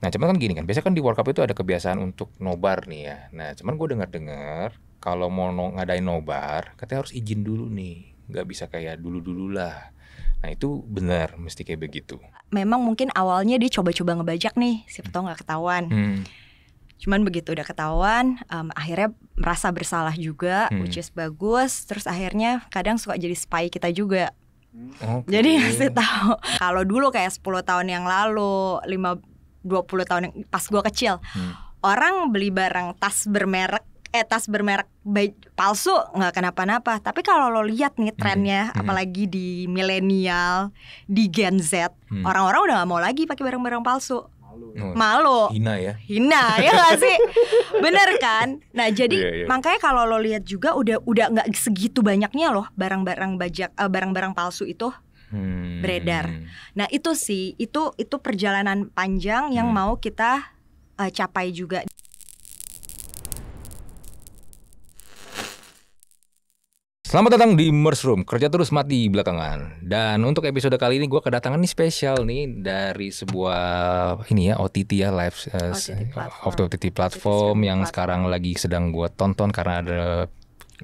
Nah, cuman kan gini kan, biasanya kan di World Cup itu ada kebiasaan untuk nobar nih ya. Nah, cuman gue dengar-dengar kalau mau no, ngadain nobar, katanya harus izin dulu nih. Nggak bisa kayak dulu-dulu lah. Nah, itu benar mesti kayak begitu. Memang mungkin awalnya dia coba-coba ngebajak nih, siapa hmm. tau nggak ketahuan. Hmm. Cuman begitu udah ketahuan, um, akhirnya merasa bersalah juga, hmm. which is bagus. Terus akhirnya kadang suka jadi spy kita juga. Okay. Jadi ngasih tahu kalau dulu kayak 10 tahun yang lalu, 5 20 tahun yang pas gue kecil hmm. orang beli barang tas bermerek eh tas bermerek palsu nggak kenapa-napa tapi kalau lo lihat nih hmm. trennya hmm. apalagi di milenial di Gen Z hmm. orang-orang hmm. udah nggak mau lagi pakai barang-barang palsu malu ya. hina ya hina ya gak sih bener kan nah jadi yeah, yeah. makanya kalau lo lihat juga udah udah nggak segitu banyaknya loh barang-barang bajak eh, barang-barang uh, barang -barang palsu itu hmm. beredar. Nah itu sih itu itu perjalanan panjang yang hmm. mau kita uh, capai juga. Selamat datang di Immerse Room, kerja terus mati belakangan. Dan untuk episode kali ini gue kedatangan nih spesial nih dari sebuah ini ya OTT ya live uh, eh, OTT platform, OTT platform, OTT yang platform. sekarang lagi sedang gue tonton karena ada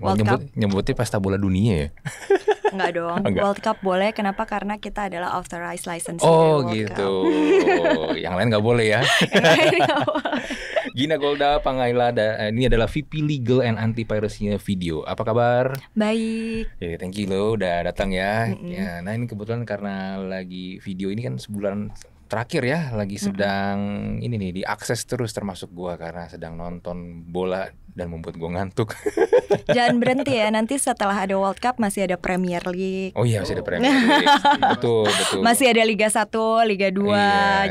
World nyebut, nyebutnya pesta bola dunia ya. nggak dong. Enggak. World Cup boleh. Kenapa? Karena kita adalah authorized license. Oh gitu. Yang lain nggak boleh ya. Gina Golda Pangaila eh, ini adalah VP Legal and Anti Piracy Video. Apa kabar? Baik. Yeah, thank you lo udah datang ya. Mm -hmm. ya. Nah ini kebetulan karena lagi video ini kan sebulan terakhir ya lagi sedang mm -hmm. ini nih diakses terus termasuk gua karena sedang nonton bola dan membuat gue ngantuk. Jangan berhenti ya, nanti setelah ada World Cup masih ada Premier League. Oh iya, masih ada Premier League. betul, betul. Masih ada Liga 1, Liga 2. Iya,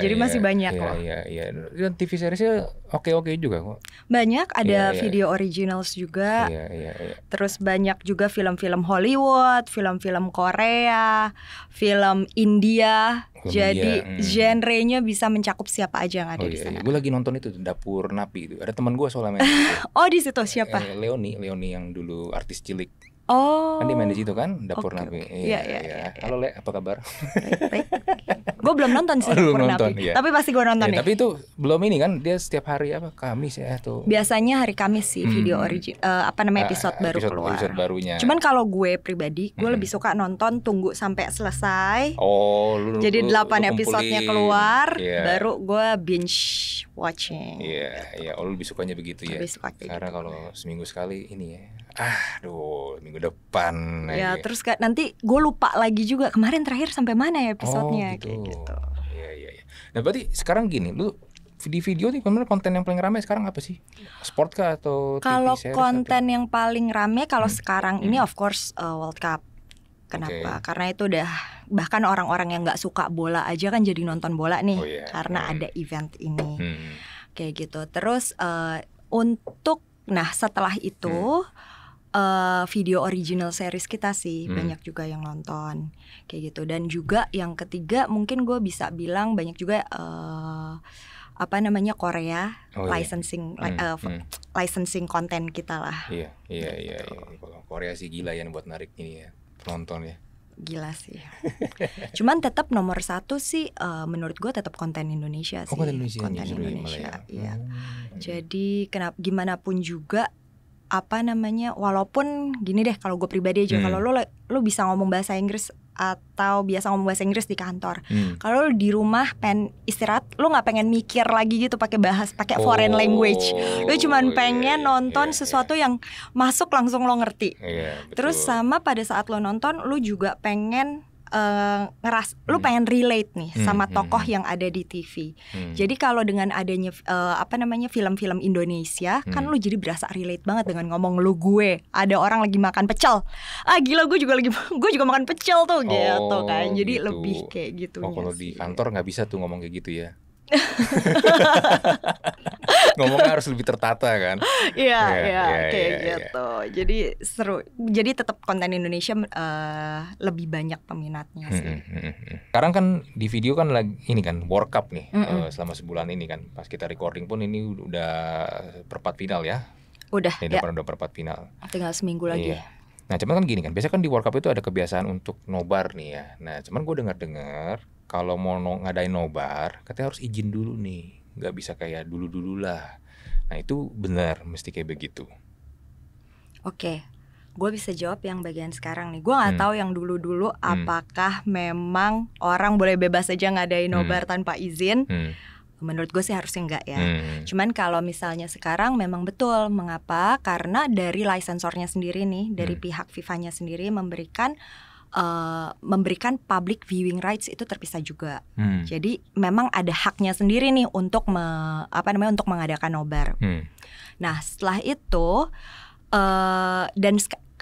jadi iya, masih banyak iya, loh. Iya, iya. Dan TV seriesnya oke-oke juga kok. Banyak, ada iya, iya, video originals juga. Iya, iya, iya. Terus banyak juga film-film Hollywood, film-film Korea, film India. Jadi hmm. genrenya bisa mencakup siapa aja yang ada oh, di iya, sana. iya. Gue lagi nonton itu dapur napi itu. Ada teman gue soalnya. oh di situ siapa? Eh, Leoni, Leoni yang dulu artis cilik Oh. Kan dia main di situ kan, dapur okay, napi. Okay. Iya iya, iya, iya, iya. Halo Le, apa kabar? Baik, gue belum nonton sih oh, dapur nonton, napi. Iya. Tapi pasti gue nonton ya, ya. Tapi itu belum ini kan, dia setiap hari apa Kamis ya tuh. Biasanya hari Kamis sih hmm. video origin uh, eh, apa namanya eh, episode, uh, baru episode, keluar. Episode barunya. Cuman kalau gue pribadi, gue hmm. lebih suka nonton tunggu sampai selesai. Oh, lu, Jadi lu, 8 episodenya keluar, yeah. baru gue binge watching. Iya, yeah, iya, gitu. yeah. oh, lu lebih sukanya begitu ya. Lebih suka Karena gitu. kalau seminggu sekali ini ya ah aduh minggu depan ya, lagi. ya terus gak, nanti gue lupa lagi juga kemarin terakhir sampai mana ya episodenya oh, gitu. kayak gitu iya iya ya. nah berarti sekarang gini lu di video nih benar konten yang paling ramai sekarang apa sih sport kah atau kalau konten atau? yang paling ramai kalau hmm. sekarang hmm. ini of course uh, World Cup Kenapa? Okay. Karena itu udah bahkan orang-orang yang nggak suka bola aja kan jadi nonton bola nih oh, yeah. karena hmm. ada event ini hmm. kayak gitu. Terus uh, untuk nah setelah itu hmm uh, video original series kita sih hmm. banyak juga yang nonton kayak gitu dan juga yang ketiga mungkin gue bisa bilang banyak juga uh, apa namanya Korea oh, iya. licensing iya. hmm, uh, hmm. licensing konten kita lah. Iya, iya, iya, gitu. iya. Kalau Korea sih gila ya buat narik ini ya penonton ya. Gila sih. Cuman tetap nomor satu sih uh, menurut gue tetap konten Indonesia oh, sih. konten Indonesia. Konten Indonesia. Indonesia ya. Hmm. Jadi kenapa gimana pun juga apa namanya walaupun gini deh kalau gue pribadi aja hmm. kalau lo lo bisa ngomong bahasa Inggris atau biasa ngomong bahasa Inggris di kantor hmm. kalau lo di rumah pen istirahat lo nggak pengen mikir lagi gitu pakai bahas pakai oh, foreign language lo cuma iya, pengen yeah, nonton yeah, sesuatu yeah. yang masuk langsung lo ngerti yeah, terus sama pada saat lo nonton lo juga pengen uh, ngeras hmm. lu pengen relate nih hmm. sama hmm, tokoh hmm. yang ada di TV. Hmm. Jadi kalau dengan adanya uh, apa namanya film-film Indonesia kan hmm. kan lu jadi berasa relate banget dengan ngomong lu gue. Ada orang lagi makan pecel. Ah gila gue juga lagi gue juga makan pecel tuh oh, gitu kan. Jadi oh, gitu. lebih kayak gitu. Oh, iya kalau di kantor nggak bisa tuh ngomong kayak gitu ya. Ngomongnya harus lebih tertata kan? Iya, iya, iya, iya kayak iya, gitu. Jadi seru. Jadi tetap konten Indonesia uh, lebih banyak peminatnya sih. Hmm, hmm, hmm. Sekarang kan di video kan lagi ini kan World Cup nih hmm, uh, selama sebulan ini kan. Pas kita recording pun ini udah perempat final ya. Udah. Ini ya. udah perempat final. Tinggal seminggu lagi. Iya. Nah, cuman kan gini kan, biasanya kan di World Cup itu ada kebiasaan untuk nobar nih ya. Nah, cuman gue dengar-dengar kalau mau no, ngadain nobar katanya harus izin dulu nih nggak bisa kayak dulu dulu lah nah itu benar mesti kayak begitu oke okay. gue bisa jawab yang bagian sekarang nih gue nggak hmm. tahu yang dulu dulu hmm. apakah memang orang boleh bebas saja ngadain hmm. nobar hmm. tanpa izin hmm. Menurut gue sih harusnya enggak ya. Hmm. Cuman kalau misalnya sekarang memang betul. Mengapa? Karena dari lisensornya sendiri nih, dari hmm. pihak fifa sendiri memberikan uh, memberikan public viewing rights itu terpisah juga. Hmm. Jadi memang ada haknya sendiri nih untuk me, apa namanya untuk mengadakan nobar. Hmm. Nah setelah itu uh, dan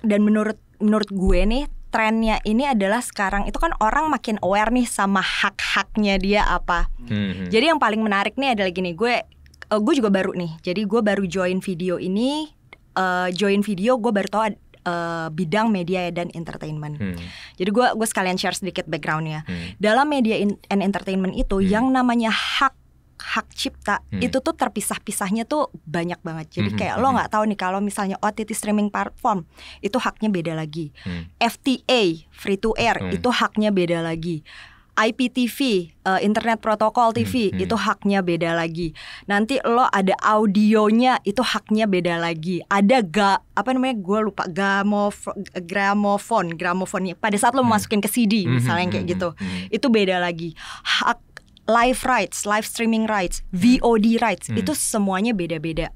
dan menurut menurut gue nih trennya ini adalah sekarang itu kan orang makin aware nih sama hak-haknya dia apa. Hmm. Jadi yang paling menarik nih adalah gini gue uh, gue juga baru nih. Jadi gue baru join video ini uh, join video gue baru tau uh, bidang media dan entertainment. Hmm. Jadi gue gue sekalian share sedikit backgroundnya. Hmm. Dalam media in, and entertainment itu hmm. yang namanya hak hak cipta hmm. itu tuh terpisah-pisahnya tuh banyak banget. Jadi hmm. kayak hmm. lo hmm. nggak tahu nih kalau misalnya OTT streaming platform itu haknya beda lagi. Hmm. FTA free to air hmm. itu haknya beda lagi. IPTV, uh, eh, Internet Protocol TV hmm, hmm. itu haknya beda lagi. Nanti lo ada audionya itu haknya beda lagi. Ada ga apa namanya? Gue lupa gamof gramofon gramofonnya. Pada saat lo hmm. masukin ke CD hmm, hmm, misalnya hmm, kayak gitu, hmm, hmm. itu beda lagi. Hak live rights, live streaming rights, hmm. VOD rights hmm. itu semuanya beda-beda.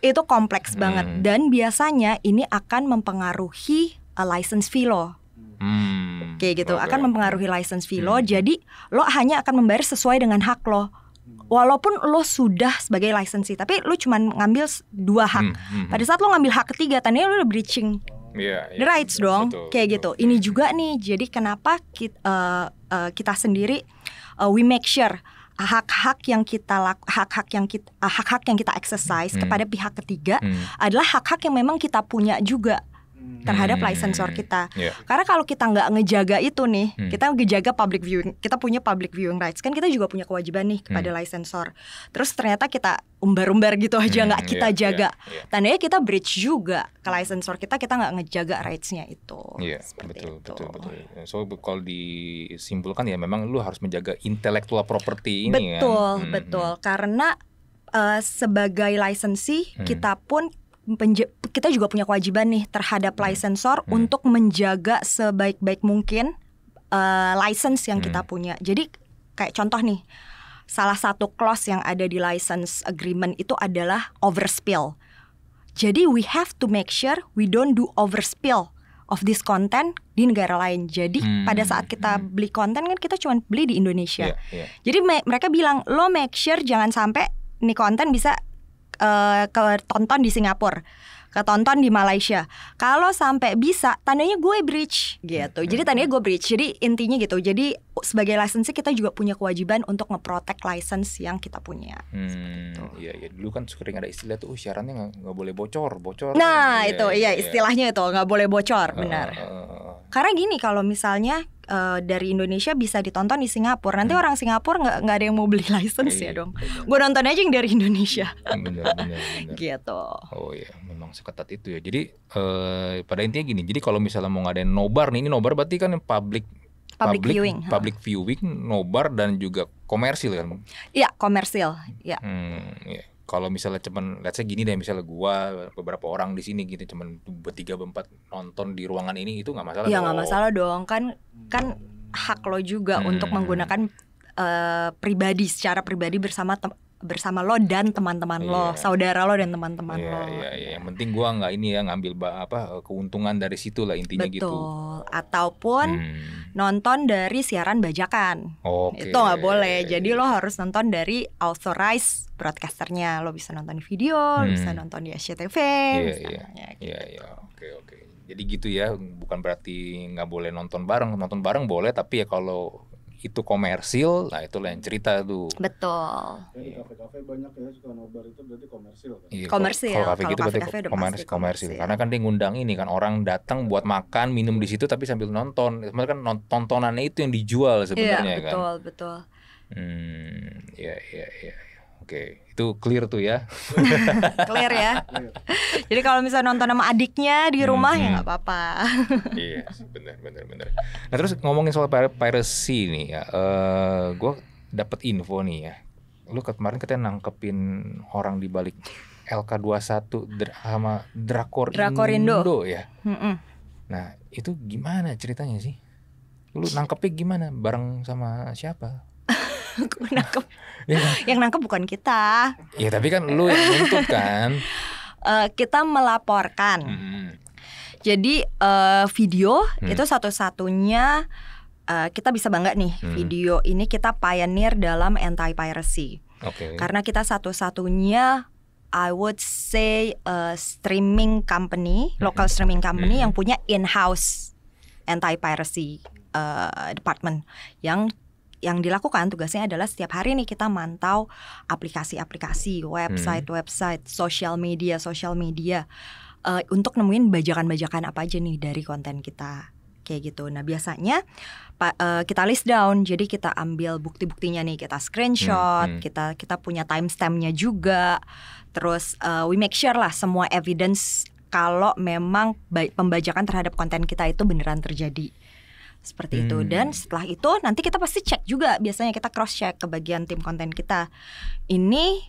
Itu kompleks hmm. banget dan biasanya ini akan mempengaruhi eh, license fee lo Hmm. Oke gitu, okay. akan mempengaruhi license fee hmm. lo. Jadi lo hanya akan membayar sesuai dengan hak lo. Hmm. Walaupun lo sudah sebagai licensee tapi lo cuma ngambil dua hak. Hmm. Hmm. Pada hmm. saat lo ngambil hak ketiga, tadinya lo udah breaching yeah, oh, yeah, iya, the rights dong, betul, kayak gitu. betul. gitu. Ini hmm. juga nih, jadi kenapa kita, uh, eh, uh, eh, kita sendiri uh, we make sure hak-hak yang kita hak-hak yang kita hak-hak yang kita exercise hmm. kepada pihak ketiga hmm. adalah hak-hak yang memang kita punya juga Hmm. terhadap hmm. licensor kita. Yeah. Karena kalau kita nggak ngejaga itu nih, hmm. kita ngejaga public viewing, kita punya public viewing rights kan kita juga punya kewajiban nih kepada hmm. licensor. Terus ternyata kita umbar-umbar gitu aja hmm, nggak hmm. kita yeah, jaga, yeah, yeah. tandanya kita breach juga ke licensor kita kita nggak ngejaga rightsnya itu. Iya yeah, betul, betul betul So kalau disimpulkan ya memang lu harus menjaga intellectual property ini. Betul kan? betul hmm. hmm. karena uh, sebagai lisensi hmm. kita pun kita juga punya kewajiban nih terhadap hmm. lisensor hmm. untuk menjaga sebaik-baik mungkin uh, license yang hmm. kita punya. Jadi kayak contoh nih, salah satu clause yang ada di license agreement itu adalah overspill. Jadi we have to make sure we don't do overspill of this content di negara lain. Jadi hmm. pada saat kita hmm. beli konten kan kita cuma beli di Indonesia. Yeah, yeah. Jadi me mereka bilang lo make sure jangan sampai nih konten bisa uh, tonton di Singapura ke tonton di Malaysia. Kalau sampai bisa, tandanya gue bridge gitu. Jadi tandanya gue bridge. Jadi intinya gitu. Jadi sebagai license kita juga punya kewajiban untuk ngeprotek license yang kita punya. Hmm, iya, iya Dulu kan sering ada istilah tuh oh, syaratnya nggak boleh bocor, bocor. Nah, ya, itu iya, ya, istilahnya itu nggak boleh bocor, benar. Uh, uh, uh. Karena gini kalau misalnya Eh, dari Indonesia bisa ditonton di Singapura. Nanti hmm. orang Singapura nggak nggak ada yang mau beli license ya iya, dong. Gue nonton aja yang dari Indonesia. Bener, bener, bener. gitu. Oh iya, memang seketat itu ya. Jadi uh, pada intinya gini. Jadi kalau misalnya mau ngadain nobar nih, ini nobar berarti kan public public, public viewing, public viewing, nobar dan juga komersil kan? Iya komersil, Iya. Hmm, ya kalau misalnya cuman let's say gini deh misalnya gua beberapa orang di sini gitu cuman bertiga berempat nonton di ruangan ini itu nggak masalah ya nggak masalah dong kan kan hak lo juga hmm. untuk menggunakan uh, pribadi secara pribadi bersama bersama lo dan teman-teman yeah. lo, iya. saudara lo dan teman-teman yeah, lo. Iya, yeah, yeah. yang penting gua nggak ini ya ngambil apa eh, keuntungan dari situ lah intinya gitu. Betul. gitu. Ataupun hmm. nonton dari siaran bajakan. Okay. Itu nggak boleh. Jadi lo harus nonton dari authorized broadcasternya. Lo bisa nonton di video, hmm. bisa nonton di SCTV. Iya, iya, iya, gitu. iya, oke, oke. Jadi gitu ya, bukan berarti nggak boleh nonton bareng. Nonton bareng boleh, tapi ya kalau itu komersil, nah itu lain cerita tuh. Betul. kafe-kafe banyak ya suka nobar itu berarti komersil kan? Iya, komersil. Kalau kafe gitu berarti komersil, komersil. Karena kan dia ngundang ini kan orang datang buat makan, minum di situ tapi sambil nonton. Sebenarnya kan tontonannya itu yang dijual sebenarnya iya, betul, kan. betul, betul. Hmm, iya iya iya. Oke, itu clear tuh ya. clear ya. Jadi kalau misalnya nonton sama adiknya di hmm, rumah ya hmm, ya nggak apa-apa. iya, yes, benar benar benar. Nah, terus ngomongin soal piracy nih ya. Uh, gua dapat info nih ya. Lu kemarin katanya nangkepin orang di balik LK21 dra sama Drakor, Drakor Indo. Indo ya. Mm -mm. Nah, itu gimana ceritanya sih? Lu nangkepin gimana? Bareng sama siapa? nangkep iya kan? yang nangkep bukan kita ya tapi kan lu yang nuntut kan uh, kita melaporkan hmm. jadi uh, video hmm. itu satu-satunya uh, kita bisa bangga nih hmm. video ini kita pioneer dalam anti piracy okay. karena kita satu-satunya I would say a streaming company, hmm. local streaming company yang punya in-house anti piracy uh, department yang yang dilakukan tugasnya adalah setiap hari nih kita mantau aplikasi-aplikasi, website-website, hmm. sosial media, sosial media uh, untuk nemuin bajakan-bajakan apa aja nih dari konten kita kayak gitu. Nah biasanya uh, kita list down, jadi kita ambil bukti-buktinya nih, kita screenshot, hmm, hmm. kita kita punya timestampnya juga. Terus uh, we make sure lah semua evidence kalau memang pembajakan terhadap konten kita itu beneran terjadi seperti hmm. itu dan setelah itu nanti kita pasti cek juga biasanya kita cross check ke bagian tim konten kita ini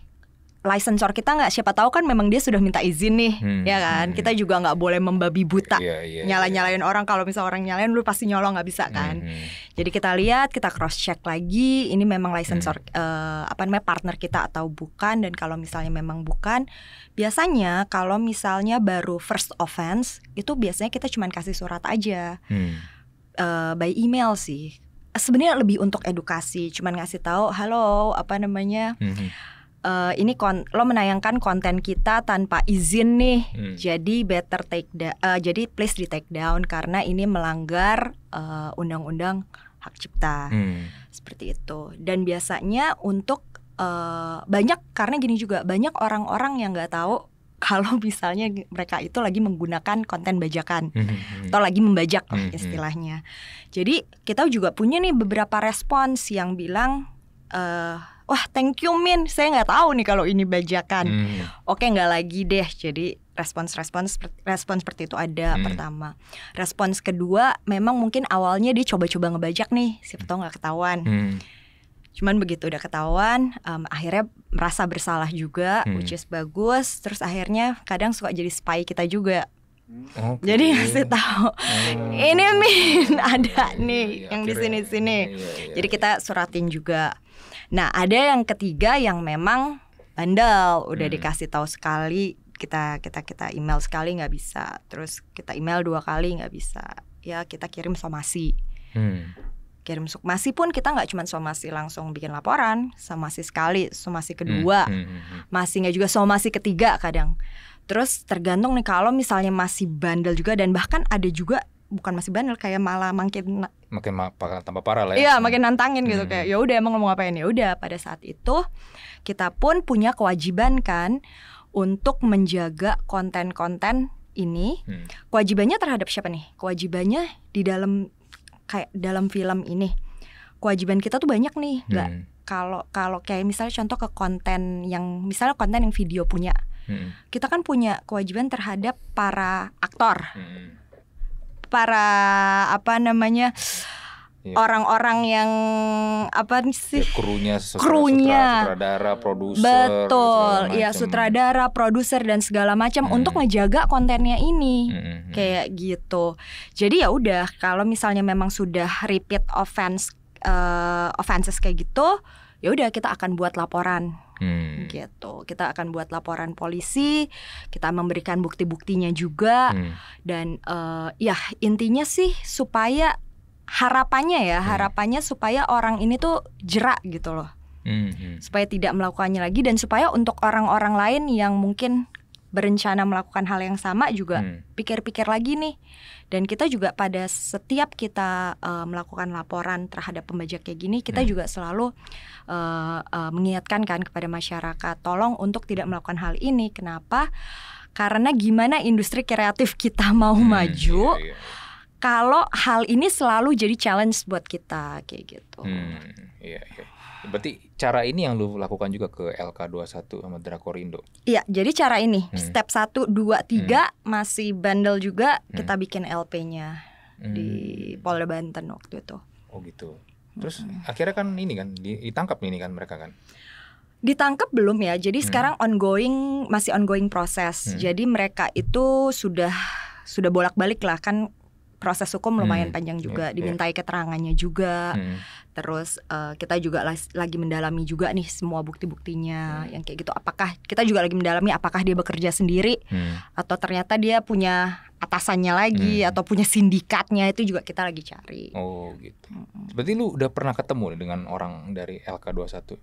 licensor kita nggak siapa tahu kan memang dia sudah minta izin nih hmm, ya kan hmm. kita juga nggak boleh membabi buta yeah, yeah, nyala iya, iya. nyalain yeah. orang kalau misalnya orang nyalain lu pasti nyolong nggak bisa kan hmm. hmm. jadi kita lihat kita cross check lagi ini memang licensor hmm. uh, apa namanya partner kita atau bukan dan kalau misalnya memang bukan biasanya kalau misalnya baru first offense itu biasanya kita cuma kasih surat aja hmm uh, by email sih. Sebenarnya lebih untuk edukasi, cuman ngasih tahu, halo, apa namanya? Mm-hmm. Uh, ini kon lo menayangkan konten kita tanpa izin nih, hmm. jadi better take uh, jadi please di take down karena ini melanggar uh, undang-undang hak cipta, hmm. seperti itu. Dan biasanya untuk uh, banyak karena gini juga banyak orang-orang yang nggak tahu kalau misalnya mereka itu lagi menggunakan konten bajakan mm-hmm. atau lagi membajak mm-hmm. istilahnya. Jadi kita juga punya nih beberapa respons yang bilang uh, wah thank you Min, saya nggak tahu nih kalau ini bajakan. Mm. Oke nggak lagi deh. Jadi respons-respons respons seperti itu ada hmm. pertama. Respons kedua memang mungkin awalnya dia coba-coba ngebajak nih, siapa tahu nggak ketahuan. Hmm cuman begitu udah ketahuan um, akhirnya merasa bersalah juga hmm. which is bagus terus akhirnya kadang suka jadi spy kita juga Okay. Jadi ngasih tahu oh. ini min ada iya, iya, nih ya, ya, yang di sini sini. Iya, jadi kita suratin juga. Nah ada yang ketiga yang memang bandel udah hmm. dikasih tahu sekali kita kita kita email sekali nggak bisa, terus kita email dua kali nggak bisa, ya kita kirim somasi. Hmm kirim sumasi pun kita nggak cuma somasi langsung bikin laporan, somasi sekali, somasi kedua, hmm, hmm, hmm, hmm. masih nggak juga somasi ketiga kadang. Terus tergantung nih kalau misalnya masih bandel juga dan bahkan ada juga bukan masih bandel kayak malah makin makin ma tambah parah lah ya. Iya, makin nantangin gitu hmm. kayak hmm. ya udah emang mau ngapain ya udah pada saat itu kita pun punya kewajiban kan untuk menjaga konten-konten ini. Hmm. Kewajibannya terhadap siapa nih? Kewajibannya di dalam kayak dalam film ini kewajiban kita tuh banyak nih hmm. nggak hmm. kalau kalau kayak misalnya contoh ke konten yang misalnya konten yang video punya hmm. kita kan punya kewajiban terhadap para aktor hmm. para apa namanya Iya. orang-orang yang apa sih ya, krunya sutra, krunya sutradara produser betul ya sutradara produser dan segala macam hmm. untuk ngejaga kontennya ini hmm. kayak gitu jadi ya udah kalau misalnya memang sudah repeat offense uh, offenses kayak gitu ya udah kita akan buat laporan hmm. gitu kita akan buat laporan polisi kita memberikan bukti-buktinya juga hmm. dan uh, ya intinya sih supaya harapannya ya, hmm. harapannya supaya orang ini tuh jerak gitu loh. Hmm, hmm Supaya tidak melakukannya lagi dan supaya untuk orang-orang lain yang mungkin berencana melakukan hal yang sama juga pikir hmm. pikir-pikir lagi nih. Dan kita juga pada setiap kita uh, melakukan laporan terhadap pembajak kayak gini, kita hmm. juga selalu uh, uh, mengingatkan kan kepada masyarakat, tolong untuk tidak melakukan hal ini. Kenapa? Karena gimana industri kreatif kita mau hmm. maju? iya, iya, iya kalau hal ini selalu jadi challenge buat kita kayak gitu. Hmm, iya, iya. Berarti cara ini yang lu lakukan juga ke LK21 sama Drakorindo. Iya, jadi cara ini. Hmm. Step 1 2 3 masih bandel juga hmm. kita bikin LP-nya hmm. di Polda Banten waktu itu. Oh gitu. Hmm. Terus hmm. akhirnya kan ini kan ditangkap ini kan mereka kan ditangkap belum ya. Jadi hmm. sekarang ongoing masih ongoing proses. Hmm. Jadi mereka itu sudah sudah bolak-balik lah kan proses hukum lumayan hmm. panjang juga, yeah, iya. dimintai yeah. keterangannya juga. Hmm. Terus uh, kita juga lagi mendalami juga nih semua bukti-buktinya hmm. yang kayak gitu. Apakah kita juga lagi mendalami apakah dia bekerja sendiri hmm. atau ternyata dia punya atasannya lagi hmm. atau punya sindikatnya itu juga kita lagi cari. Oh gitu. Hmm. Berarti lu udah pernah ketemu dengan orang dari LK21?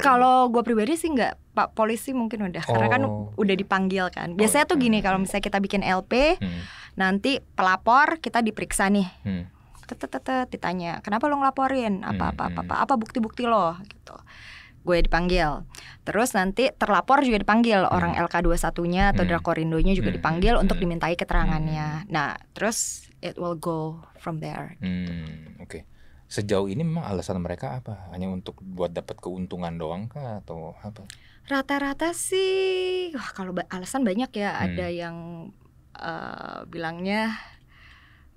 Kalau gue pribadi sih nggak pak polisi mungkin udah oh. karena kan oh. udah dipanggil kan. Biasanya tuh gini kalau misalnya kita bikin LP, hmm. nanti pelapor kita diperiksa nih. Hmm ditanya kenapa lo ngelaporin apa hmm, apa apa hmm. apa, apa bukti-bukti lo gitu gue dipanggil terus nanti terlapor juga dipanggil hmm. orang LK21 nya atau hmm. drakorindonya juga hmm. dipanggil hmm. untuk dimintai keterangannya hmm. nah terus it will go from there gitu. oke okay sejauh ini memang alasan mereka apa? Hanya untuk buat dapat keuntungan doang kah atau apa? Rata-rata sih, wah kalau alasan banyak ya. Hmm. Ada yang uh, bilangnya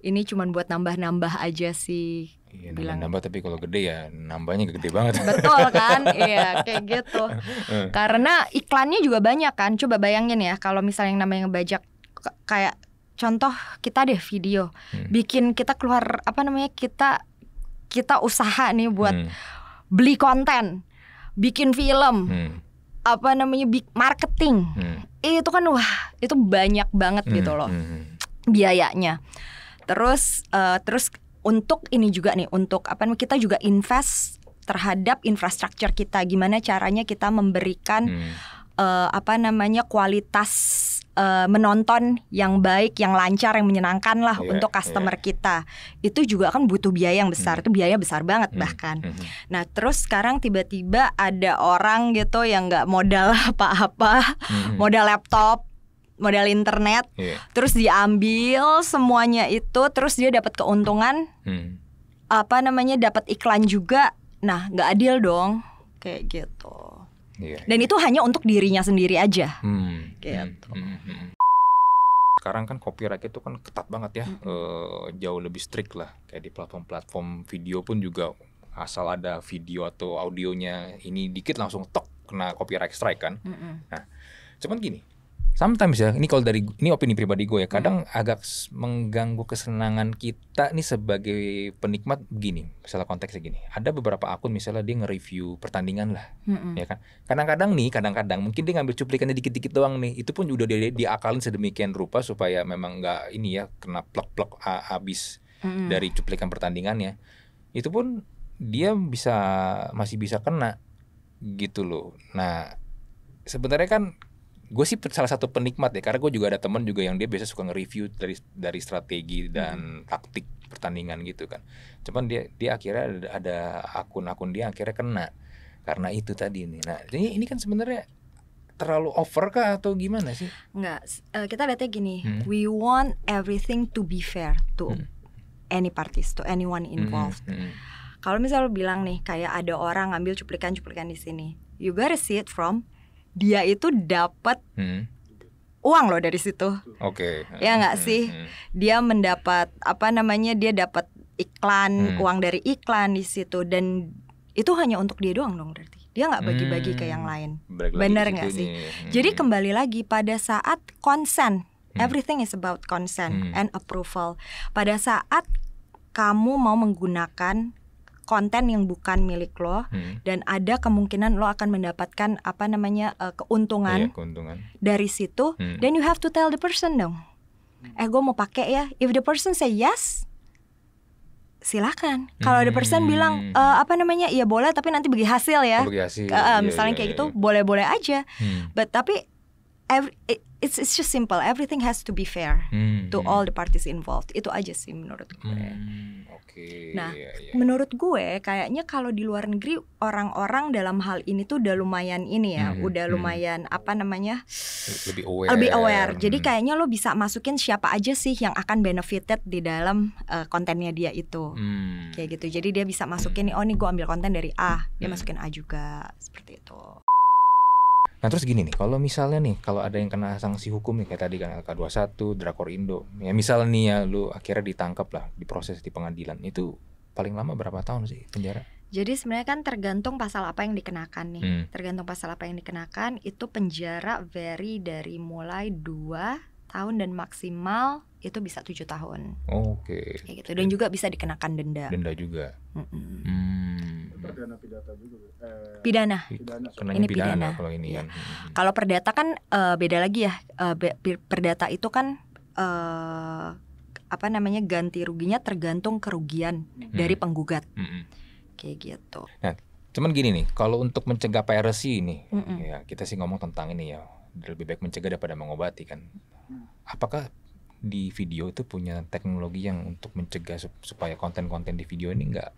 ini cuma buat nambah-nambah aja sih. Iya, bilang nambah tapi kalau gede ya nambahnya gede banget. Betul kan? Iya, kayak gitu. Eh. Karena iklannya juga banyak kan. Coba bayangin ya kalau misalnya yang namanya ngebajak kayak contoh kita deh video. Hmm. Bikin kita keluar apa namanya? Kita kita usaha nih buat hmm. beli konten, bikin film, hmm. apa namanya big marketing. Hmm. Itu kan wah, itu banyak banget hmm. gitu loh. Hmm. hmm. biayanya. Terus uh, terus untuk ini juga nih, untuk apa namanya kita juga invest terhadap infrastruktur kita. Gimana caranya kita memberikan hmm. uh, apa namanya kualitas uh, menonton yang baik, yang lancar, yang menyenangkan lah yeah, untuk iya. customer yeah. kita. Itu juga kan butuh biaya yang besar. Hmm. Itu biaya besar banget hmm. bahkan. -hmm. hmm. Nah, terus sekarang tiba-tiba ada orang gitu yang nggak modal apa-apa, hmm, hmm. modal laptop modal internet, yeah. terus diambil semuanya itu, terus dia dapat keuntungan, hmm. apa namanya dapat iklan juga, nah nggak adil dong, kayak gitu. Iya, dan iya. itu hanya untuk dirinya sendiri aja hmm, gitu hmm, hmm, hmm, hmm. sekarang kan copyright itu kan ketat banget ya hmm. e, jauh lebih strict lah kayak di platform-platform video pun juga asal ada video atau audionya ini dikit langsung tok kena copyright strike kan hmm. nah cuman gini sometimes ya ini kalau dari ini opini pribadi gue ya kadang hmm. agak mengganggu kesenangan kita nih sebagai penikmat gini. misalnya konteksnya gini ada beberapa akun misalnya dia nge-review pertandingan lah hmm. ya kan kadang-kadang nih kadang-kadang mungkin dia ngambil cuplikannya dikit-dikit doang nih itu pun udah dia diakalin sedemikian rupa supaya memang nggak ini ya kena plek-plek abis hmm. dari cuplikan pertandingannya itu pun dia bisa masih bisa kena gitu loh nah sebenarnya kan gue sih salah satu penikmat ya karena gue juga ada temen juga yang dia biasa suka nge-review dari dari strategi dan hmm. taktik pertandingan gitu kan cuman dia dia akhirnya ada, akun-akun dia akhirnya kena karena itu tadi nih nah ini ini kan sebenarnya terlalu over kah atau gimana sih nggak eh, kita lihatnya gini hmm. we want everything to be fair to hmm. any parties to anyone hmm, involved hmm. Hmm. kalau misalnya lo bilang nih kayak ada orang ngambil cuplikan-cuplikan di sini you gotta see it from dia itu dapat hmm. uang loh dari situ. Oke. Okay. Ya nggak hmm. sih? Hmm, hmm. Dia mendapat apa namanya? Dia dapat iklan, hmm. uang dari iklan di situ dan itu hanya untuk dia doang dong berarti. Dia nggak bagi-bagi ke yang hmm. lain. Benar nggak sih? Hmm. Jadi kembali lagi pada saat konsen, hmm. everything is about consent hmm. and approval. Pada saat kamu mau menggunakan konten yang bukan milik lo hmm. dan ada kemungkinan lo akan mendapatkan apa namanya uh, keuntungan, iya, keuntungan dari situ hmm. then you have to tell the person dong hmm. eh gue mau pakai ya if the person say yes silakan kalau ada the person hmm. bilang e, apa namanya ya boleh tapi nanti bagi hasil ya hasil, uh, misalnya yeah, kayak yeah, gitu iya. boleh-boleh aja hmm. but tapi every it's it's just simple. Everything has to be fair hmm. to hmm. all the parties involved. Itu aja sih menurut gue. Hmm, okay. Nah, yeah, yeah. menurut gue kayaknya kalau di luar negeri orang-orang dalam hal ini tuh udah lumayan ini ya, hmm, udah hmm. lumayan hmm. apa namanya? lebih aware. Lebih aware. Jadi hmm. kayaknya lo bisa masukin siapa aja sih yang akan benefited di dalam uh, kontennya dia itu. Hmm. Kayak gitu. Jadi dia bisa masukin nih oh nih gue ambil konten dari A, dia hmm. masukin A juga seperti itu. Nah terus gini nih, kalau misalnya nih, kalau ada yang kena sanksi hukum nih kayak tadi kan LK21, Drakor Indo, ya misalnya nih ya lu akhirnya ditangkap lah, diproses di pengadilan, itu paling lama berapa tahun sih penjara? Jadi sebenarnya kan tergantung pasal apa yang dikenakan nih. Hmm. Tergantung pasal apa yang dikenakan itu penjara vary dari mulai 2 tahun dan maksimal itu bisa tujuh tahun. Oke. Okay. gitu dan juga bisa dikenakan denda. Denda juga. Mm -mm. Hmm. Eh, pidana juga. pidana. ini pidana, pidana kalau ini ya. kan. Hmm. Kalau perdata kan uh, beda lagi ya. Uh, eh, perdata itu kan uh, apa namanya ganti ruginya tergantung kerugian hmm. dari penggugat. Hmm. Kayak gitu. Nah, cuman gini nih, kalau untuk mencegah piracy ini, mm -mm. ya kita sih ngomong tentang ini ya lebih baik mencegah daripada mengobati kan apakah di video itu punya teknologi yang untuk mencegah supaya konten-konten di video ini nggak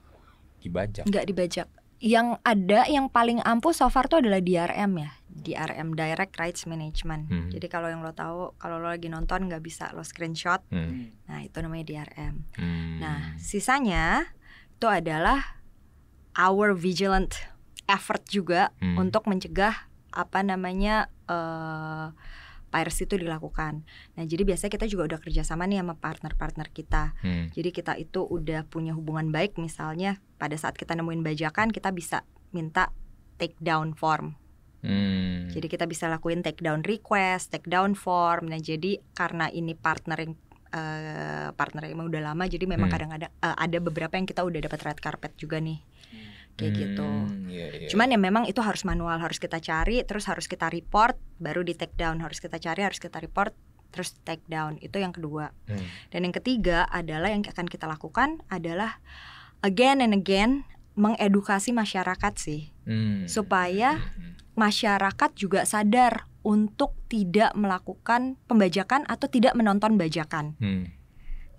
dibajak nggak dibajak yang ada yang paling ampuh so far tuh adalah DRM ya DRM Direct Rights Management hmm. jadi kalau yang lo tahu kalau lo lagi nonton nggak bisa lo screenshot hmm. nah itu namanya DRM hmm. nah sisanya itu adalah our vigilant effort juga hmm. untuk mencegah apa namanya uh, eh, PRS itu dilakukan. Nah, jadi biasanya kita juga udah kerjasama nih sama partner-partner kita. Hmm. Jadi kita itu udah punya hubungan baik, misalnya pada saat kita nemuin bajakan, kita bisa minta take down form. Hmm. Jadi kita bisa lakuin take down request, take down form. Nah, jadi karena ini partnering uh, partner yang eh, udah lama, jadi memang kadang-kadang hmm. uh, ada beberapa yang kita udah dapat red carpet juga nih kayak gitu. hmm, gitu. Iya, yeah, yeah. Cuman ya memang itu harus manual, harus kita cari, terus harus kita report, baru di take down, harus kita cari, harus kita report, terus take down. Itu yang kedua. Hmm. Dan yang ketiga adalah yang akan kita lakukan adalah again and again mengedukasi masyarakat sih. Hmm. Supaya hmm, hmm. masyarakat juga sadar untuk tidak melakukan pembajakan atau tidak menonton bajakan. Hmm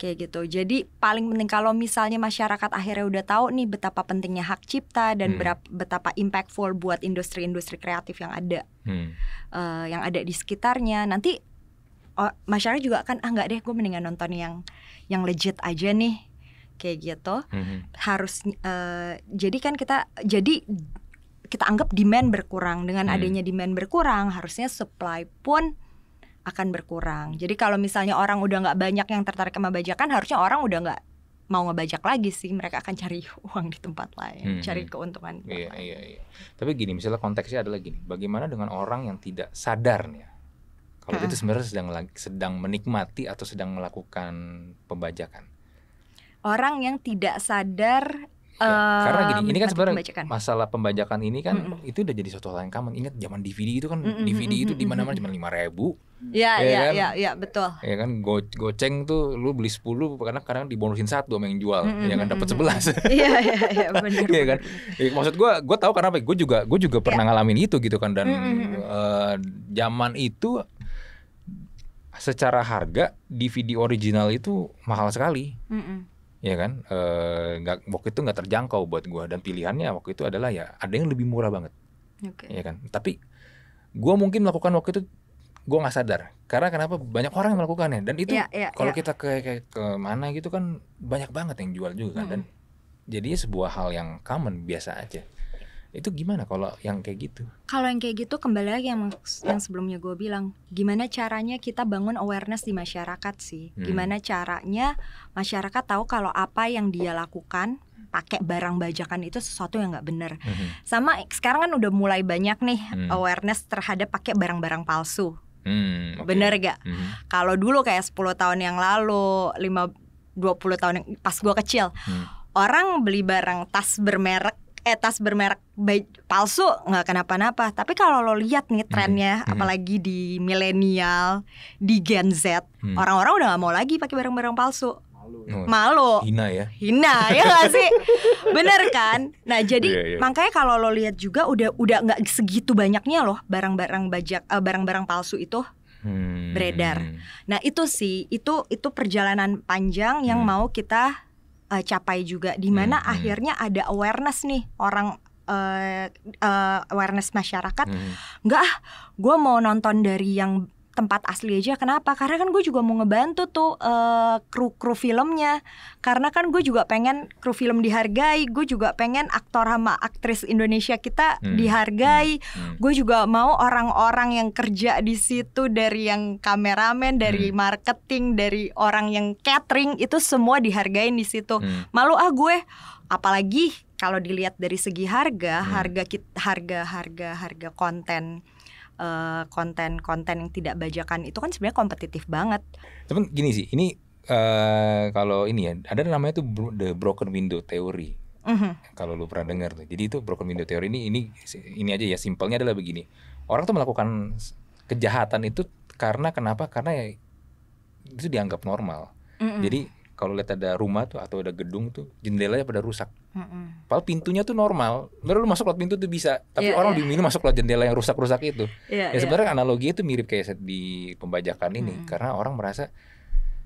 kayak gitu. Jadi paling penting kalau misalnya masyarakat akhirnya udah tahu nih betapa pentingnya hak cipta dan hmm. berapa, betapa impactful buat industri-industri kreatif yang ada, hmm. uh, yang ada di sekitarnya. Nanti oh, masyarakat juga kan ah nggak deh, gue mendingan nonton yang yang legit aja nih, kayak gitu. Hmm. Harus uh, jadi kan kita jadi kita anggap demand berkurang dengan hmm. adanya demand berkurang harusnya supply pun akan berkurang. Jadi kalau misalnya orang udah nggak banyak yang tertarik sama bajakan, harusnya orang udah nggak mau ngebajak lagi sih mereka akan cari uang di tempat lain hmm. cari hmm. keuntungan iya, iya iya tapi gini misalnya konteksnya adalah gini bagaimana dengan orang yang tidak sadar nih ya? kalau hmm. itu sebenarnya sedang sedang menikmati atau sedang melakukan pembajakan orang yang tidak sadar Ya, karena gini, eh, ini kan sebenarnya pembajakan. masalah pembajakan ini kan mm -mm. itu udah jadi suatu hal yang common. Ingat zaman DVD itu kan mm -mm, DVD hmm, itu hmm, di mana-mana cuma lima ribu, Hmm. Iya iya iya kan? iya, iya betul. Ya kan go goceng tuh lu beli 10 karena kadang dibonusin satu sama yang jual. Mm -hmm. Ya kan dapat 11. Iya iya iya benar. Iya kan. Iya, maksud gua gua tahu karena apa? Ya? Gua juga gua juga iya. pernah yeah. ngalamin itu gitu kan dan mm -hmm. uh, zaman itu secara harga DVD original itu mahal sekali. Mm -hmm. Ya kan, e, eh, gak, waktu itu nggak terjangkau buat gue dan pilihannya waktu itu adalah ya ada yang lebih murah banget, okay. ya kan. Tapi gue mungkin melakukan waktu itu gue nggak sadar karena kenapa banyak orang yang melakukannya dan itu yeah, yeah, kalau yeah. kita ke, ke ke mana gitu kan banyak banget yang jual juga kan mm. dan jadinya sebuah hal yang common biasa aja itu gimana kalau yang kayak gitu? Kalau yang kayak gitu kembali lagi yang yang sebelumnya gue bilang gimana caranya kita bangun awareness di masyarakat sih, hmm. gimana caranya masyarakat tahu kalau apa yang dia lakukan pakai barang bajakan itu sesuatu yang nggak bener? -hmm. Sama sekarang kan udah mulai banyak nih hmm. awareness terhadap pakai barang-barang palsu. Hmm, okay. Bener gak? -hmm. Kalau dulu kayak 10 tahun yang lalu, 5 20 tahun yang pas gua kecil, hmm. orang beli barang tas bermerek eh tas bermerek palsu nggak kenapa-napa tapi kalau lo lihat nih hmm. trennya hmm. apalagi di milenial di Gen Z hmm. orang-orang hmm. udah gak mau lagi pakai barang-barang palsu malu. Ya. Nah, malu. Hina ya. Hina ya gak sih? Bener kan? Nah, jadi yeah, yeah. makanya kalau lo lihat juga udah udah nggak segitu banyaknya loh barang-barang bajak uh, barang-barang palsu itu hmm. beredar. Nah, itu sih itu itu perjalanan panjang yang hmm. mau kita uh, capai juga di hmm, mana hmm. akhirnya ada awareness nih orang uh, uh, awareness masyarakat. hmm. nggak, ah, gue mau nonton dari yang tempat asli aja kenapa karena kan gue juga mau ngebantu tuh uh, kru kru filmnya karena kan gue juga pengen kru film dihargai gue juga pengen aktor sama aktris Indonesia kita hmm. dihargai hmm. Hmm. gue juga mau orang-orang yang kerja di situ dari yang kameramen dari hmm. marketing dari orang yang catering itu semua dihargain di situ hmm. malu ah gue apalagi kalau dilihat dari segi harga hmm. harga harga harga harga konten Eh, konten-konten uh, yang tidak bajakan itu kan sebenarnya kompetitif banget. Cuman gini sih, ini uh, kalau ini ya, ada namanya tuh the broken window theory. Mm -hmm. Kalau lu pernah dengar tuh. Jadi itu broken window theory ini ini ini aja ya simpelnya adalah begini. Orang tuh melakukan kejahatan itu karena kenapa? Karena ya, itu dianggap normal. Mm -hmm. Jadi kalau lihat ada rumah tuh atau ada gedung tuh jendelanya pada rusak. Mm-mm. Padahal pintunya tuh normal. Baru lu masuk lewat pintu tuh bisa, tapi yeah, orang yeah. lebih masuk lewat jendela yang rusak-rusak itu. Yeah, ya iya. sebenarnya yeah. analogi itu mirip kayak di pembajakan ini mm. karena orang merasa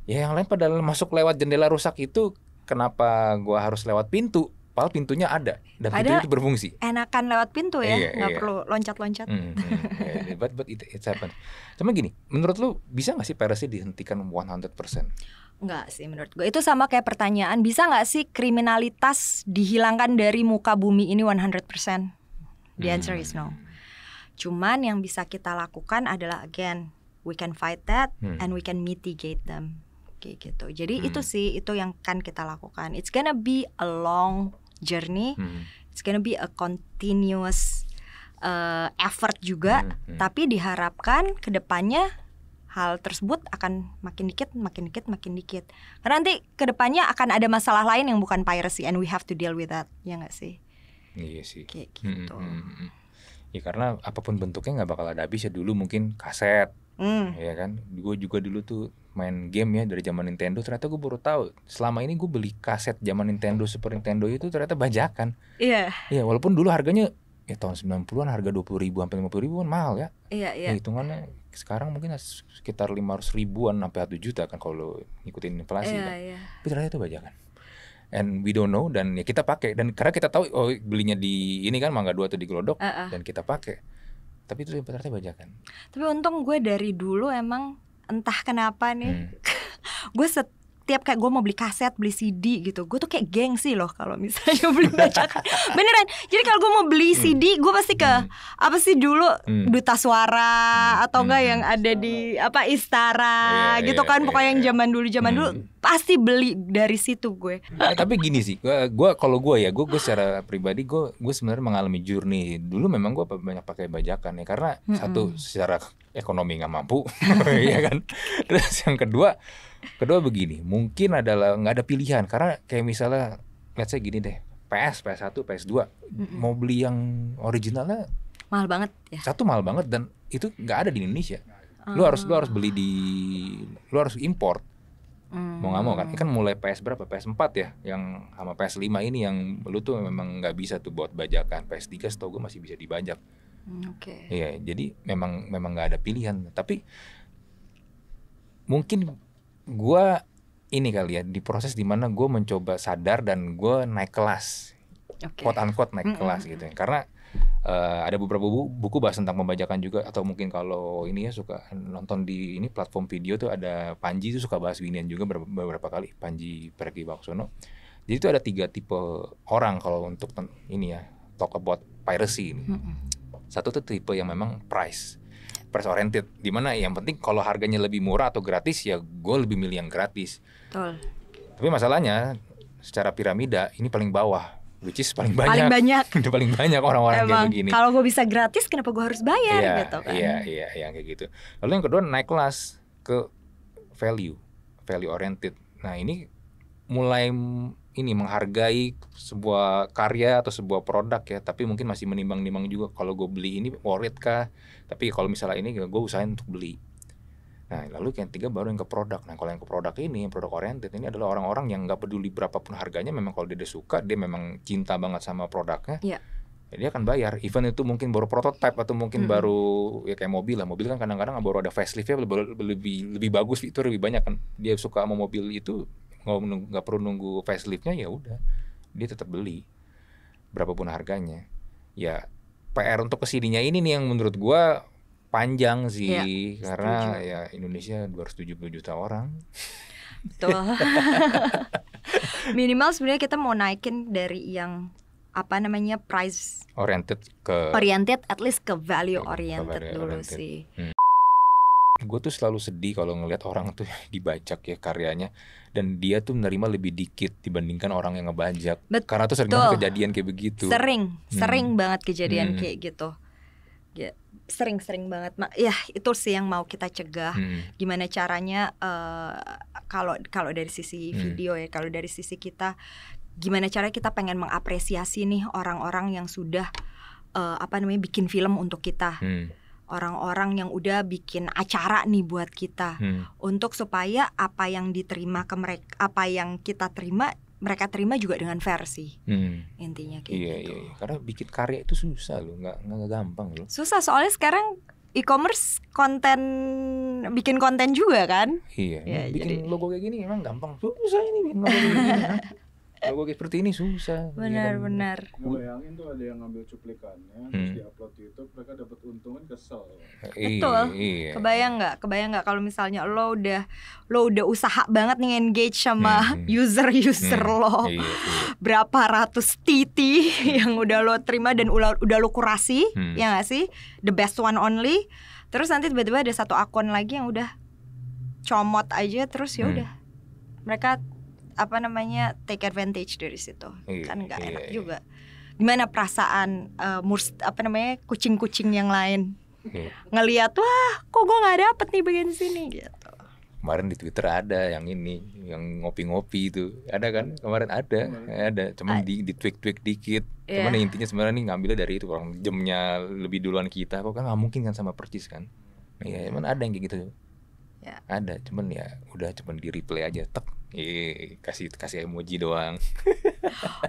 ya yang lain pada masuk lewat jendela rusak itu kenapa gua harus lewat pintu? Padahal pintunya ada dan ada itu berfungsi. Enakan lewat pintu ya, iya, nggak iya, iya. perlu loncat-loncat. Mm, hmm yeah, but but it, it's happen. Cuma gini, menurut lu bisa nggak sih parasit dihentikan 100%? Enggak sih menurut gue. Itu sama kayak pertanyaan, bisa nggak sih kriminalitas dihilangkan dari muka bumi ini 100%? The answer is no. Hmm. Cuman yang bisa kita lakukan adalah again, we can fight that hmm. and we can mitigate them. Kayak gitu. Jadi hmm. itu sih itu yang kan kita lakukan. It's gonna be a long journey. Hmm. It's gonna be a continuous uh, effort juga, hmm. tapi diharapkan kedepannya hal tersebut akan makin dikit, makin dikit, makin dikit. Karena nanti kedepannya akan ada masalah lain yang bukan piracy and we have to deal with that, ya nggak sih? Iya sih. Kayak gitu. Mm -hmm. Ya karena apapun bentuknya nggak bakal ada habis dulu mungkin kaset, mm. ya kan? Gue juga dulu tuh main game ya dari zaman Nintendo ternyata gue baru tahu selama ini gue beli kaset zaman Nintendo Super Nintendo itu ternyata bajakan iya yeah. iya walaupun dulu harganya ya tahun 90-an harga 20 ribu sampai 50 ribuan mahal ya iya yeah, iya yeah. hitungannya sekarang mungkin sekitar lima ratus ribuan sampai satu juta kan kalau ngikutin inflasi yeah, kan. Yeah. Tapi ternyata itu bajakan. And we don't know dan ya kita pakai dan karena kita tahu oh belinya di ini kan mangga dua atau di Glodok uh -uh. dan kita pakai. Tapi itu ternyata bajakan. Tapi untung gue dari dulu emang entah kenapa nih hmm. gue tiap kayak gue mau beli kaset, beli CD gitu, gue tuh kayak geng sih loh kalau misalnya beli bacakan Beneran. Jadi kalau gue mau beli hmm. CD, gue pasti ke hmm. apa sih dulu hmm. duta suara hmm. atau enggak hmm. yang ada di apa Istara yeah, oh, iya, iya, gitu yeah, kan, yeah, pokoknya yang iya. zaman dulu zaman dulu hmm. pasti beli dari situ gue. Nah, tapi gini sih, gue kalau gue ya, gue gue secara pribadi gue gue sebenarnya mengalami journey dulu memang gue banyak pakai bajakan ya karena hmm. satu secara ekonomi nggak mampu, ya kan. Terus yang kedua kedua begini mungkin adalah nggak ada pilihan karena kayak misalnya let's say gini deh PS PS1 PS2 mm-hmm. mau beli yang originalnya mahal banget ya satu mahal banget dan itu nggak ada di Indonesia lu oh. harus lu harus beli di lu harus import Hmm. mau nggak mau kan ini kan mulai PS berapa PS 4 ya yang sama PS 5 ini yang lu tuh memang nggak bisa tuh buat bajakan PS 3 setahu gue masih bisa dibajak hmm, oke okay. iya jadi memang memang nggak ada pilihan tapi mungkin gue ini kali ya di proses dimana gue mencoba sadar dan gue naik kelas okay. quote unquote naik mm -hmm. kelas gitu ya. karena uh, ada beberapa buku, buku bahas tentang pembajakan juga atau mungkin kalau ini ya suka nonton di ini platform video tuh ada Panji itu suka bahas Winian juga beberapa, beberapa kali Panji pergi Baksono jadi itu ada tiga tipe orang kalau untuk ini ya talk about piracy ini mm -hmm. satu tuh tipe yang memang price price oriented dimana yang penting kalau harganya lebih murah atau gratis ya gue lebih milih yang gratis Betul. tapi masalahnya secara piramida ini paling bawah which is paling banyak paling banyak itu paling banyak orang-orang kayak begini kalau gue bisa gratis kenapa gue harus bayar iya, gitu kan iya, iya iya yang kayak gitu lalu yang kedua naik kelas ke value value oriented nah ini mulai ini menghargai sebuah karya atau sebuah produk ya tapi mungkin masih menimbang-nimbang juga kalau gue beli ini worth it kah tapi kalau misalnya ini gue usahain untuk beli nah lalu yang tiga baru yang ke produk nah kalau yang ke produk ini yang produk oriented ini adalah orang-orang yang nggak peduli berapapun harganya memang kalau dia, suka dia memang cinta banget sama produknya yeah. Ya dia akan bayar. Event itu mungkin baru prototype atau mungkin hmm. baru ya kayak mobil lah. Mobil kan kadang-kadang baru ada faceliftnya lebih, lebih lebih bagus fitur lebih banyak kan. Dia suka sama mobil itu nggak perlu nunggu faceliftnya ya udah dia tetap beli berapapun harganya ya PR untuk kesininya ini nih yang menurut gua panjang sih ya, karena setuju. ya Indonesia 270 juta orang betul minimal sebenarnya kita mau naikin dari yang apa namanya price oriented ke oriented at least ke value oriented, ke value oriented. dulu sih hmm gue tuh selalu sedih kalau ngelihat orang tuh dibajak ya karyanya dan dia tuh menerima lebih dikit dibandingkan orang yang ngebajak Betul. karena tuh sering banget kejadian kayak begitu sering hmm. sering banget kejadian hmm. kayak gitu ya sering-sering banget ya itu sih yang mau kita cegah hmm. gimana caranya eh, kalau uh, kalau dari sisi hmm. video ya kalau dari sisi kita gimana cara kita pengen mengapresiasi nih orang-orang yang sudah uh, apa namanya bikin film untuk kita hmm orang-orang yang udah bikin acara nih buat kita hmm. untuk supaya apa yang diterima ke mereka apa yang kita terima mereka terima juga dengan versi hmm. intinya kayak iya, gitu. Iya, iya. Karena bikin karya itu susah loh, nggak nggak gampang loh. Susah soalnya sekarang e-commerce konten bikin konten juga kan? Iya. Ya, bikin jadi... logo kayak gini emang gampang. Susah ini bikin logo kayak gini. Kan? kalau gue seperti ini susah benar-benar ya, kan? benar. bayangin tuh ada yang ngambil cuplikannya hmm. terus diupload di YouTube mereka dapat untungan kesel betul iya. kebayang nggak kebayang nggak kalau misalnya lo udah lo udah usaha banget nih engage sama hmm. hmm. user user hmm. lo iya, iya. berapa ratus titi hmm. yang udah lo terima dan udah, udah lo kurasi hmm. ya gak sih the best one only terus nanti tiba-tiba ada satu akun lagi yang udah comot aja terus ya hmm. udah hmm. mereka apa namanya take advantage dari situ iya, kan nggak iya, enak iya. juga gimana perasaan uh, murs apa namanya kucing-kucing yang lain iya. ngelihat wah kok gue nggak dapet nih bagian sini gitu kemarin di Twitter ada yang ini yang ngopi-ngopi itu ada kan kemarin ada ada cuman di di tweak tweak dikit yeah. cuman intinya sebenarnya nih ngambilnya dari itu orang jamnya lebih duluan kita kok kan nggak mungkin kan sama persis kan ya emang ada yang kayak gitu ya. ada cuman ya udah cuman di replay aja tek Ih iya, kasih kasih emoji doang.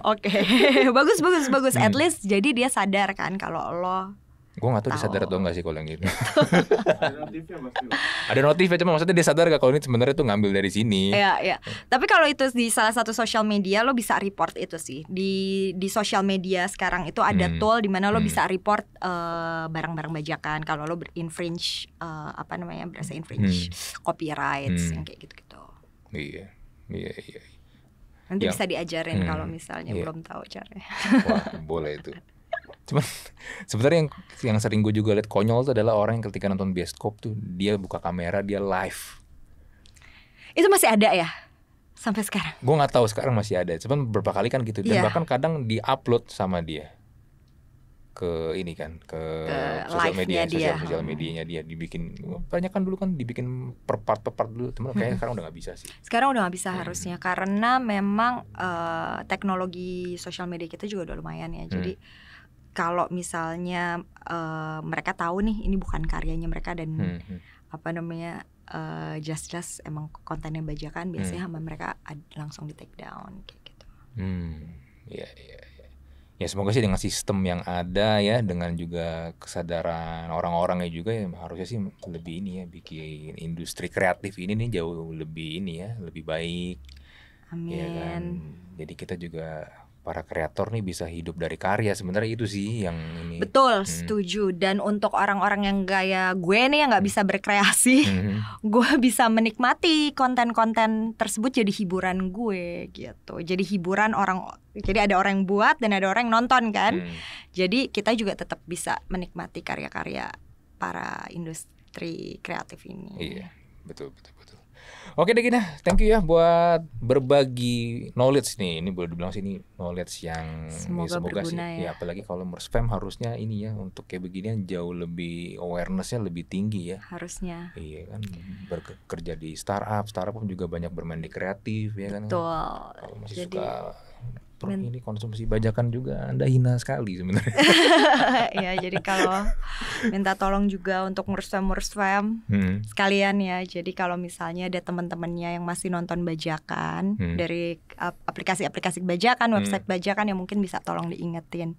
Oke, okay. bagus bagus bagus. Hmm. At least jadi dia sadar kan kalau lo Gue gak tau dia sadar atau enggak sih kalau yang gitu Ada notif ya cuma maksudnya dia sadar gak kalau ini sebenarnya tuh ngambil dari sini Iya iya Tapi kalau itu di salah satu sosial media lo bisa report itu sih Di di sosial media sekarang itu ada hmm. tool dimana lo hmm. bisa report barang eh, barang-barang bajakan Kalau lo berinfringe uh, apa namanya berasa infringe hmm. copyrights hmm. yang kayak gitu-gitu Iya Iya, iya iya. Nanti ya. bisa diajarin hmm, kalau misalnya iya. belum tahu caranya. Wah boleh itu. Cuman sebenarnya yang yang sering gue juga lihat konyol itu adalah orang yang ketika nonton bioskop tuh dia buka kamera dia live. Itu masih ada ya? sampai sekarang? Gue nggak tahu sekarang masih ada, cuman berapa kali kan gitu dan yeah. bahkan kadang di upload sama dia ke ini kan ke, ke sosial media dia. sosial sosial hmm. medianya dia dibikin banyak kan dulu kan dibikin per part per part dulu teman kayaknya sekarang udah nggak bisa sih sekarang udah nggak bisa hmm. harusnya karena memang uh, teknologi sosial media kita juga udah lumayan ya hmm. jadi kalau misalnya uh, mereka tahu nih ini bukan karyanya mereka dan hmm. hmm. apa namanya uh, just just emang kontennya bajakan biasanya hmm. sama mereka langsung di take down kayak gitu. Hmm, iya yeah, Yeah ya semoga sih dengan sistem yang ada ya dengan juga kesadaran orang-orangnya juga ya harusnya sih lebih ini ya bikin industri kreatif ini nih jauh lebih ini ya lebih baik Amin. Ya kan? Jadi kita juga para kreator nih bisa hidup dari karya sebenarnya itu sih yang ini betul hmm. setuju dan untuk orang-orang yang gaya gue nih yang nggak hmm. bisa berkreasi hmm. gue bisa menikmati konten-konten tersebut jadi hiburan gue gitu jadi hiburan orang jadi ada orang yang buat dan ada orang yang nonton kan hmm. jadi kita juga tetap bisa menikmati karya-karya para industri kreatif ini iya betul betul Oke deh nah, Gina, thank you ya buat berbagi knowledge nih. Ini boleh dibilang sini knowledge yang semoga, ya, semoga sih. Ya. ya apalagi kalau spam harusnya ini ya untuk kayak beginian jauh lebih awarenessnya lebih tinggi ya. Harusnya. Iya kan bekerja di startup, startup pun juga banyak bermain di kreatif ya kan. Betul. masih Jadi, suka Prof Men ini konsumsi bajakan juga Anda hina sekali sebenarnya. ya, jadi kalau minta tolong juga untuk merespam-merespam hmm. sekalian ya. Jadi kalau misalnya ada teman-temannya yang masih nonton bajakan hmm. dari aplikasi-aplikasi bajakan, hmm. website hmm. bajakan yang mungkin bisa tolong diingetin.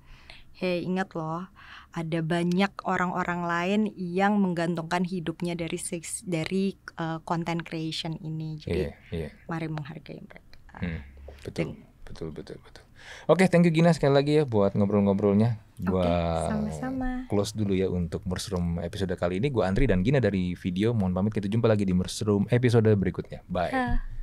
Hei, ingat loh, ada banyak orang-orang lain yang menggantungkan hidupnya dari six, dari uh, content creation ini. Jadi, yeah, yeah. mari menghargai mereka. Hmm, betul betul betul betul oke okay, thank you Gina sekali lagi ya buat ngobrol-ngobrolnya gua okay, sama-sama close dulu ya untuk Mushroom episode kali ini gua Andri dan Gina dari video mohon pamit kita jumpa lagi di Mushroom episode berikutnya bye ha.